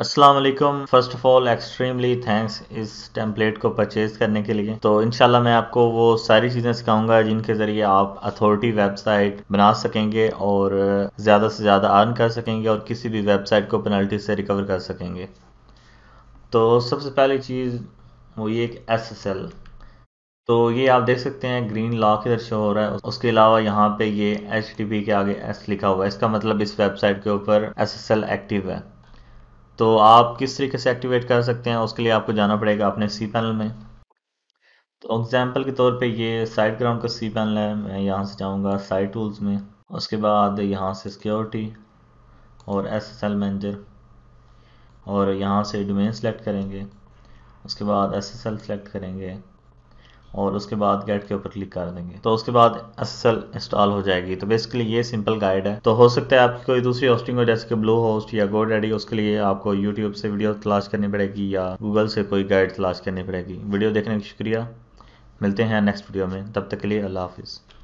Aslam first of all extremely thanks इस template को purchase करने के लिए तो इनशाला मैं आपको वो सारी चीज़ें सिखाऊंगा जिनके ज़रिए आप अथॉरिटी वेबसाइट बना सकेंगे और ज़्यादा से ज़्यादा अर्न कर सकेंगे और किसी भी वेबसाइट को पेनल्टी से रिकवर कर सकेंगे तो सबसे पहली चीज़ वो ये एक एस एस एल तो ये आप देख सकते हैं ग्रीन लॉक इधर शो हो रहा है उसके अलावा यहाँ पे ये एच के आगे एस लिखा हुआ है इसका मतलब इस वेबसाइट के ऊपर एस एस एल एक्टिव है तो आप किस तरीके से एक्टिवेट कर सकते हैं उसके लिए आपको जाना पड़ेगा अपने सी पैनल में तो एग्जाम्पल के तौर पे ये साइड ग्राउंड का सी पैनल है मैं यहाँ से जाऊँगा साइड टूल्स में उसके बाद यहाँ से सिक्योरिटी और एस एस एल मैनेजर और यहाँ से डोमेन सेलेक्ट करेंगे उसके बाद एस एस एल सेलेक्ट करेंगे और उसके बाद गेट के ऊपर क्लिक कर देंगे तो उसके बाद एस इंस्टॉल हो जाएगी तो बेसिकली ये सिंपल गाइड है तो हो सकता है आपकी कोई दूसरी होस्टिंग हो जैसे कि ब्लू होस्ट या गो डैडी उसके लिए आपको यूट्यूब से वीडियो तलाश करनी पड़ेगी या गूगल से कोई गाइड तलाश करनी पड़ेगी वीडियो देखने का शुक्रिया मिलते हैं नेक्स्ट वीडियो में तब तक के लिए अल्लाह हाफिज़